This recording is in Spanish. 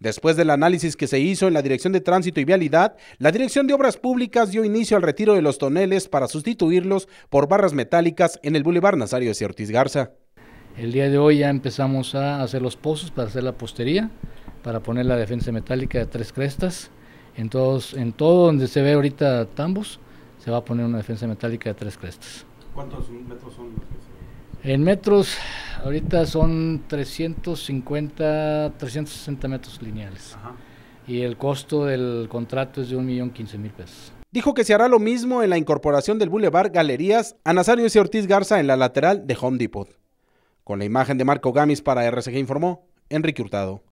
Después del análisis que se hizo en la Dirección de Tránsito y Vialidad, la Dirección de Obras Públicas dio inicio al retiro de los toneles para sustituirlos por barras metálicas en el Boulevard Nazario de Ortiz Garza. El día de hoy ya empezamos a hacer los pozos para hacer la postería, para poner la defensa metálica de tres crestas. En, todos, en todo donde se ve ahorita tambos, se va a poner una defensa metálica de tres crestas. ¿Cuántos metros son los que se... En metros ahorita son 350, 360 metros lineales. Y el costo del contrato es de mil pesos. Dijo que se hará lo mismo en la incorporación del Boulevard Galerías a Nazario y Ortiz Garza en la lateral de Home Depot. Con la imagen de Marco Gamis para RCG informó Enrique Hurtado.